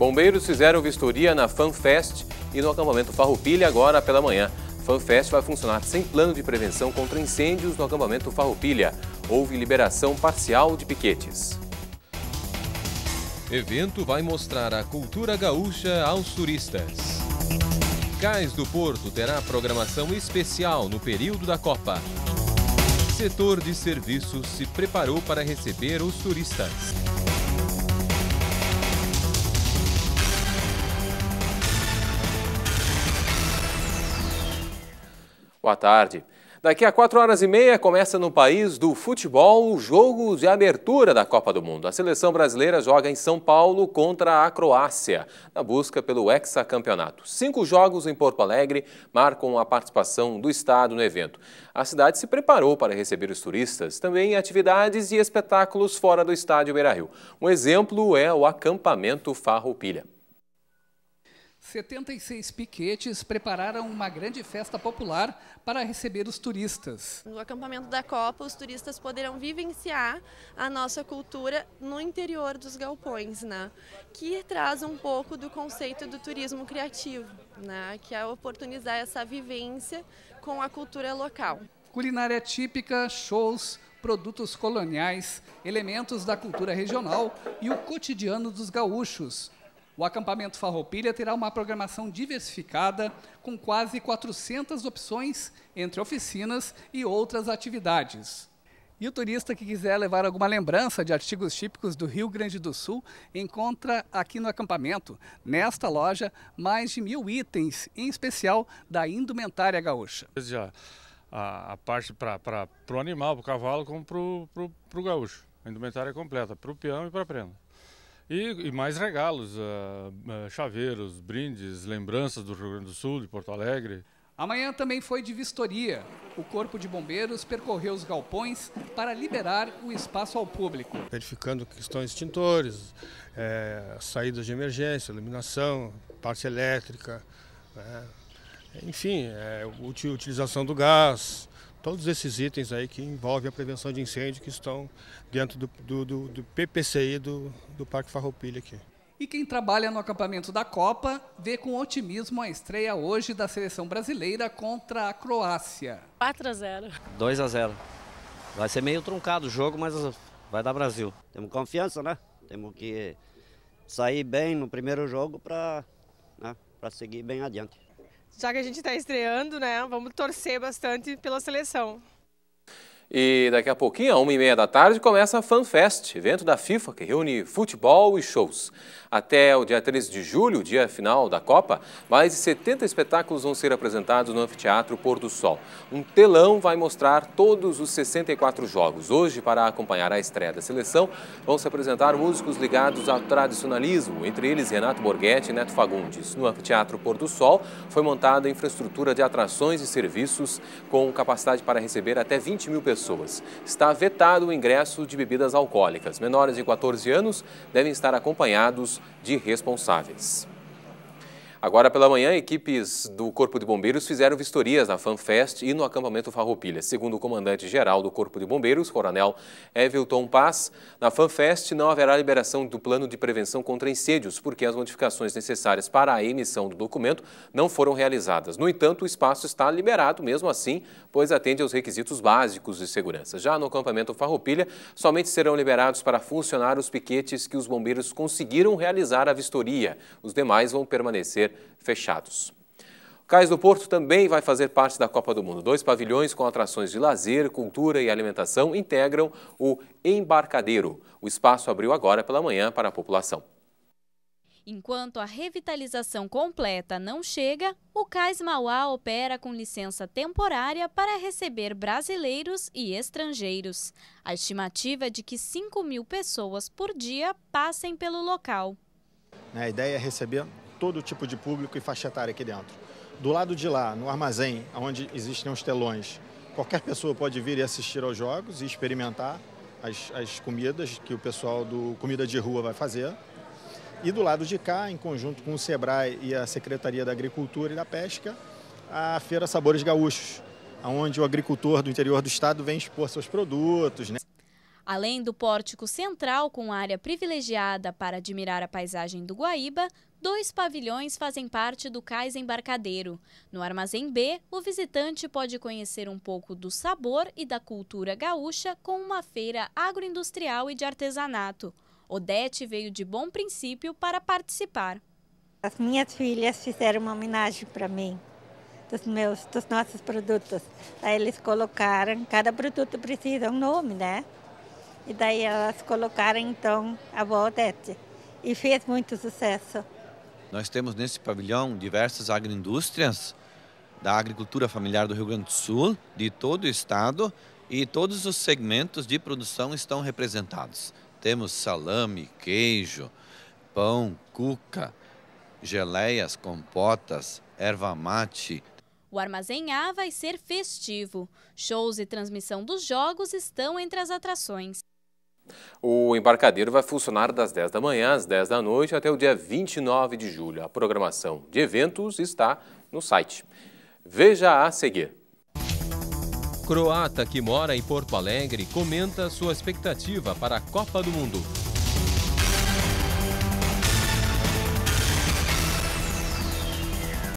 Bombeiros fizeram vistoria na FanFest e no acampamento Farroupilha agora pela manhã. FanFest vai funcionar sem plano de prevenção contra incêndios no acampamento Farroupilha. Houve liberação parcial de piquetes. Evento vai mostrar a cultura gaúcha aos turistas. Cais do Porto terá programação especial no período da Copa. Setor de serviços se preparou para receber os turistas. Boa tarde. Daqui a quatro horas e meia começa no país do futebol o jogos de abertura da Copa do Mundo. A seleção brasileira joga em São Paulo contra a Croácia, na busca pelo hexacampeonato. Cinco jogos em Porto Alegre marcam a participação do Estado no evento. A cidade se preparou para receber os turistas, também atividades e espetáculos fora do estádio Beira-Rio. Um exemplo é o acampamento Farroupilha. 76 piquetes prepararam uma grande festa popular para receber os turistas. No acampamento da Copa, os turistas poderão vivenciar a nossa cultura no interior dos galpões, né? que traz um pouco do conceito do turismo criativo, né? que é oportunizar essa vivência com a cultura local. Culinária típica, shows, produtos coloniais, elementos da cultura regional e o cotidiano dos gaúchos o acampamento Farroupilha terá uma programação diversificada com quase 400 opções entre oficinas e outras atividades. E o turista que quiser levar alguma lembrança de artigos típicos do Rio Grande do Sul encontra aqui no acampamento, nesta loja, mais de mil itens, em especial da indumentária gaúcha. Desde a, a, a parte para o animal, para o cavalo, como para o gaúcho. A indumentária é completa, para o peão e para a prenda. E, e mais regalos, uh, chaveiros, brindes, lembranças do Rio Grande do Sul, de Porto Alegre. Amanhã também foi de vistoria. O Corpo de Bombeiros percorreu os galpões para liberar o espaço ao público. Verificando questões extintores, é, saídas de emergência, iluminação, parte elétrica, é, enfim, é, utilização do gás, todos esses itens aí que envolvem a prevenção de incêndio que estão dentro do, do, do, do PPCI do, do Parque Farroupilha aqui. E quem trabalha no acampamento da Copa vê com otimismo a estreia hoje da seleção brasileira contra a Croácia. 4 a 0. 2 a 0. Vai ser meio truncado o jogo, mas vai dar Brasil. Temos confiança, né? Temos que sair bem no primeiro jogo para né, seguir bem adiante já que a gente está estreando, né? Vamos torcer bastante pela seleção. E daqui a pouquinho, a uma e meia da tarde, começa a FanFest, evento da FIFA que reúne futebol e shows. Até o dia 13 de julho, dia final da Copa, mais de 70 espetáculos vão ser apresentados no Anfiteatro Pôr do Sol. Um telão vai mostrar todos os 64 jogos. Hoje, para acompanhar a estreia da seleção, vão se apresentar músicos ligados ao tradicionalismo, entre eles Renato Borghetti e Neto Fagundes. No Anfiteatro Pôr do Sol, foi montada a infraestrutura de atrações e serviços com capacidade para receber até 20 mil pessoas pessoas. Está vetado o ingresso de bebidas alcoólicas. Menores de 14 anos devem estar acompanhados de responsáveis. Agora pela manhã, equipes do Corpo de Bombeiros fizeram vistorias na FanFest e no acampamento Farroupilha. Segundo o comandante-geral do Corpo de Bombeiros, coronel Evilton Paz, na FanFest não haverá liberação do plano de prevenção contra incêndios, porque as modificações necessárias para a emissão do documento não foram realizadas. No entanto, o espaço está liberado mesmo assim, pois atende aos requisitos básicos de segurança. Já no acampamento Farroupilha, somente serão liberados para funcionar os piquetes que os bombeiros conseguiram realizar a vistoria. Os demais vão permanecer fechados. O Cais do Porto também vai fazer parte da Copa do Mundo. Dois pavilhões com atrações de lazer, cultura e alimentação integram o Embarcadeiro. O espaço abriu agora pela manhã para a população. Enquanto a revitalização completa não chega, o Cais Mauá opera com licença temporária para receber brasileiros e estrangeiros. A estimativa é de que 5 mil pessoas por dia passem pelo local. A ideia é receber todo tipo de público e faixa etária aqui dentro. Do lado de lá, no armazém, onde existem os telões, qualquer pessoa pode vir e assistir aos jogos e experimentar as, as comidas que o pessoal do Comida de Rua vai fazer. E do lado de cá, em conjunto com o SEBRAE e a Secretaria da Agricultura e da Pesca, a Feira Sabores Gaúchos, onde o agricultor do interior do estado vem expor seus produtos. Né? Além do pórtico central com área privilegiada para admirar a paisagem do Guaíba, Dois pavilhões fazem parte do cais embarcadeiro. No armazém B, o visitante pode conhecer um pouco do sabor e da cultura gaúcha com uma feira agroindustrial e de artesanato. Odete veio de bom princípio para participar. As minhas filhas fizeram uma homenagem para mim dos meus, dos nossos produtos. Aí eles colocaram, cada produto precisa um nome, né? E daí elas colocaram então a Odete e fez muito sucesso. Nós temos nesse pavilhão diversas agroindústrias da agricultura familiar do Rio Grande do Sul, de todo o estado, e todos os segmentos de produção estão representados. Temos salame, queijo, pão, cuca, geleias, compotas, erva mate. O Armazém A vai ser festivo. Shows e transmissão dos jogos estão entre as atrações. O embarcadero vai funcionar das 10 da manhã às 10 da noite até o dia 29 de julho. A programação de eventos está no site. Veja a seguir. Croata que mora em Porto Alegre comenta sua expectativa para a Copa do Mundo.